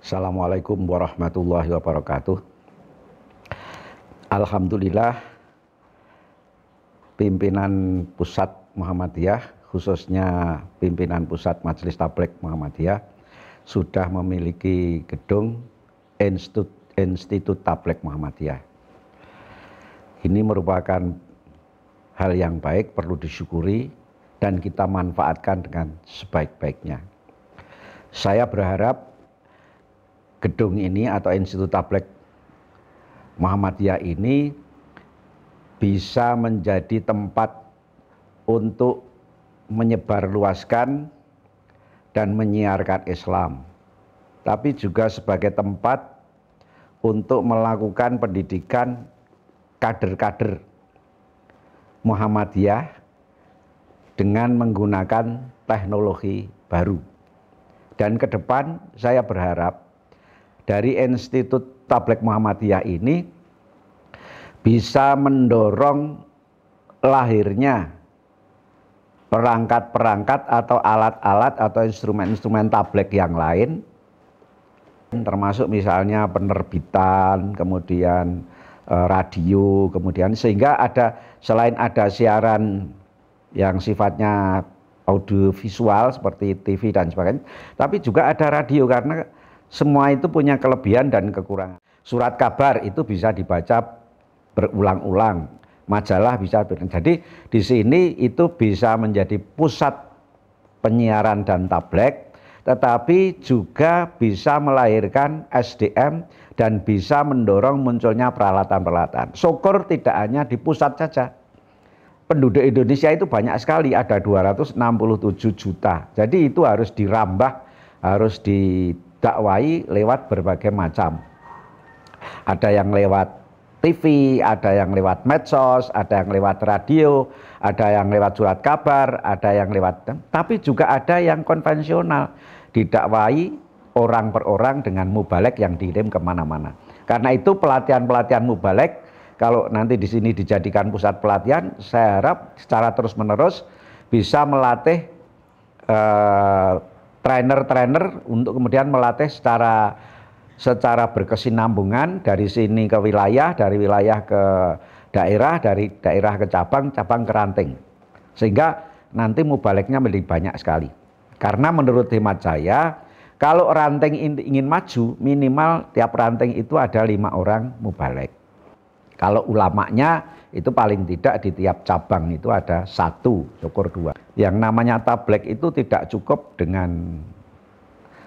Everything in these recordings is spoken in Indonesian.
Assalamualaikum warahmatullahi wabarakatuh. Alhamdulillah pimpinan pusat Muhammadiyah khususnya pimpinan pusat Majelis Tablik Muhammadiyah sudah memiliki gedung Institut, Institut Tablik Muhammadiyah. Ini merupakan hal yang baik perlu disyukuri dan kita manfaatkan dengan sebaik-baiknya. Saya berharap gedung ini atau Institut Tablek Muhammadiyah ini bisa menjadi tempat untuk menyebarluaskan dan menyiarkan Islam, tapi juga sebagai tempat untuk melakukan pendidikan kader-kader Muhammadiyah dengan menggunakan teknologi baru. Dan ke depan saya berharap dari Institut Tablek Muhammadiyah ini bisa mendorong lahirnya perangkat-perangkat atau alat-alat atau instrumen-instrumen tablek yang lain termasuk misalnya penerbitan, kemudian Eh, radio kemudian sehingga ada selain ada siaran yang sifatnya audiovisual seperti TV dan sebagainya tapi juga ada radio karena semua itu punya kelebihan dan kekurangan surat kabar itu bisa dibaca berulang-ulang majalah bisa berulang. jadi di sini itu bisa menjadi pusat penyiaran dan tablet tetapi juga bisa melahirkan SDM dan bisa mendorong munculnya peralatan-peralatan. Syukur tidak hanya di pusat saja. Penduduk Indonesia itu banyak sekali, ada 267 juta. Jadi itu harus dirambah, harus didakwai lewat berbagai macam. Ada yang lewat TV, ada yang lewat medsos, ada yang lewat radio, ada yang lewat surat kabar, ada yang lewat tapi juga ada yang konvensional didakwai orang per orang dengan mubalek yang dikirim kemana-mana. Karena itu pelatihan-pelatihan mubalek, kalau nanti di sini dijadikan pusat pelatihan, saya harap secara terus-menerus bisa melatih eh, trainer-trainer eh, untuk kemudian melatih secara secara berkesinambungan dari sini ke wilayah, dari wilayah ke daerah, dari daerah ke cabang, cabang ke ranting. Sehingga nanti mubaleknya menjadi banyak sekali. Karena menurut hemat saya, kalau ranting ingin maju, minimal tiap ranting itu ada lima orang mubalek. Kalau ulamanya itu paling tidak di tiap cabang itu ada satu, syukur dua. Yang namanya tablek itu tidak cukup dengan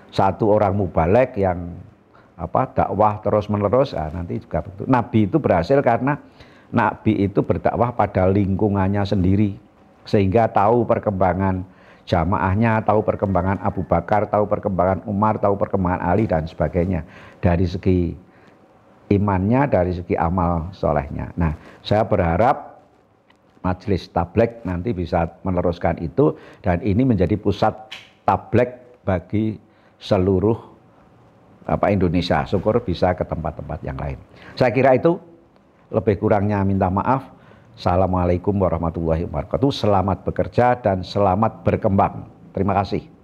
satu orang mubalek yang apa dakwah terus menerus nah, nanti juga betul. Nabi itu berhasil karena Nabi itu berdakwah pada lingkungannya sendiri sehingga tahu perkembangan jamaahnya, tahu perkembangan Abu Bakar, tahu perkembangan Umar, tahu perkembangan Ali dan sebagainya. Dari segi imannya, dari segi amal solehnya. Nah, saya berharap majelis tablek nanti bisa meneruskan itu dan ini menjadi pusat tablek bagi seluruh apa Indonesia. Syukur bisa ke tempat-tempat yang lain. Saya kira itu lebih kurangnya minta maaf. Assalamualaikum warahmatullahi wabarakatuh. Selamat bekerja dan selamat berkembang. Terima kasih.